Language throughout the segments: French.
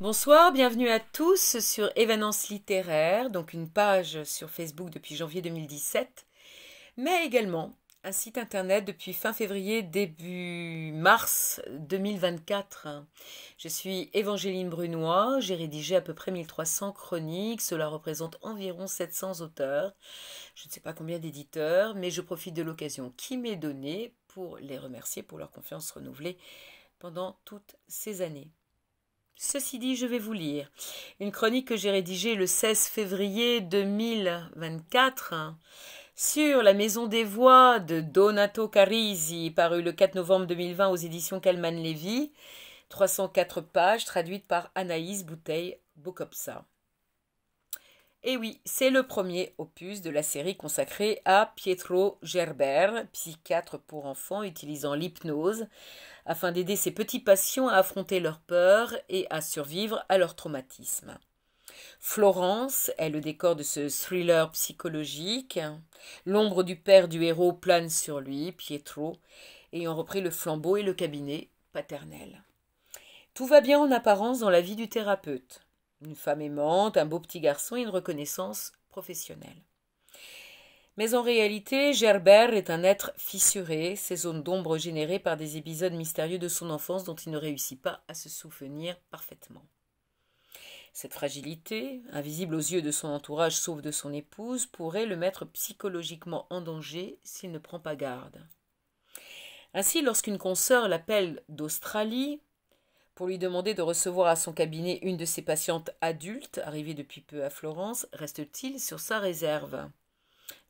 Bonsoir, bienvenue à tous sur Évanence littéraire, donc une page sur Facebook depuis janvier 2017, mais également un site internet depuis fin février, début mars 2024. Je suis Évangéline Brunois, j'ai rédigé à peu près 1300 chroniques, cela représente environ 700 auteurs, je ne sais pas combien d'éditeurs, mais je profite de l'occasion qui m'est donnée pour les remercier pour leur confiance renouvelée pendant toutes ces années. Ceci dit, je vais vous lire une chronique que j'ai rédigée le 16 février 2024 sur la Maison des Voix de Donato Carisi, paru le 4 novembre 2020 aux éditions kalman Levy, 304 pages, traduite par Anaïs Bouteille-Bocopsa. Et oui, c'est le premier opus de la série consacrée à Pietro Gerber, psychiatre pour enfants utilisant l'hypnose afin d'aider ses petits patients à affronter leurs peurs et à survivre à leur traumatisme. Florence est le décor de ce thriller psychologique. L'ombre du père du héros plane sur lui, Pietro, ayant repris le flambeau et le cabinet paternel. Tout va bien en apparence dans la vie du thérapeute une femme aimante, un beau petit garçon et une reconnaissance professionnelle. Mais en réalité, Gerbert est un être fissuré, ses zones d'ombre générées par des épisodes mystérieux de son enfance dont il ne réussit pas à se souvenir parfaitement. Cette fragilité, invisible aux yeux de son entourage sauf de son épouse, pourrait le mettre psychologiquement en danger s'il ne prend pas garde. Ainsi, lorsqu'une consœur l'appelle d'Australie, pour lui demander de recevoir à son cabinet une de ses patientes adultes, arrivée depuis peu à Florence, reste-t-il sur sa réserve.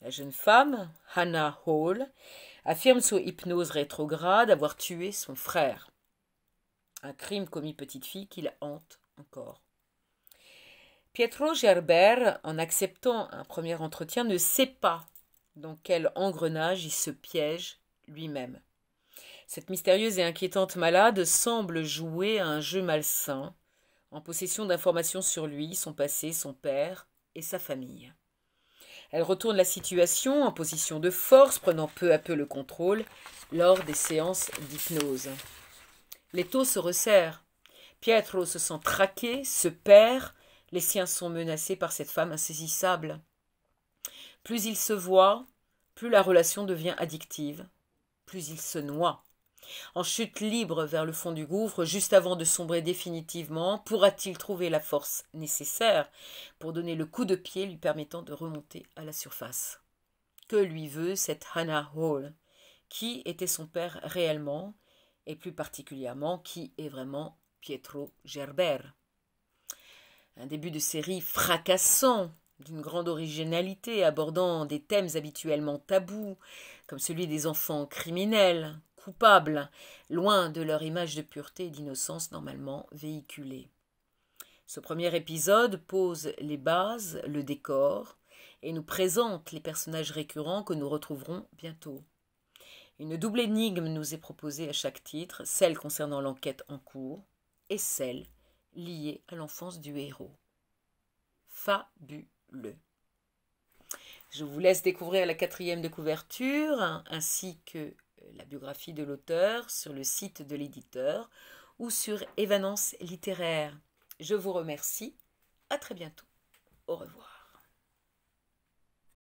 La jeune femme, Hannah Hall, affirme sous hypnose rétrograde avoir tué son frère. Un crime commis petite fille qu'il hante encore. Pietro Gerber, en acceptant un premier entretien, ne sait pas dans quel engrenage il se piège lui-même. Cette mystérieuse et inquiétante malade semble jouer à un jeu malsain, en possession d'informations sur lui, son passé, son père et sa famille. Elle retourne la situation en position de force, prenant peu à peu le contrôle lors des séances d'hypnose. Les taux se resserrent. Pietro se sent traqué, se perd, les siens sont menacés par cette femme insaisissable. Plus il se voit, plus la relation devient addictive, plus il se noie en chute libre vers le fond du gouffre, juste avant de sombrer définitivement, pourra-t-il trouver la force nécessaire pour donner le coup de pied lui permettant de remonter à la surface Que lui veut cette Hannah Hall Qui était son père réellement Et plus particulièrement, qui est vraiment Pietro Gerber Un début de série fracassant d'une grande originalité, abordant des thèmes habituellement tabous, comme celui des enfants criminels, coupables, loin de leur image de pureté et d'innocence normalement véhiculée. Ce premier épisode pose les bases, le décor, et nous présente les personnages récurrents que nous retrouverons bientôt. Une double énigme nous est proposée à chaque titre, celle concernant l'enquête en cours et celle liée à l'enfance du héros. Fabuleux. Je vous laisse découvrir la quatrième de couverture ainsi que euh, la biographie de l'auteur sur le site de l'éditeur ou sur Évanence littéraire. Je vous remercie. À très bientôt. Au revoir.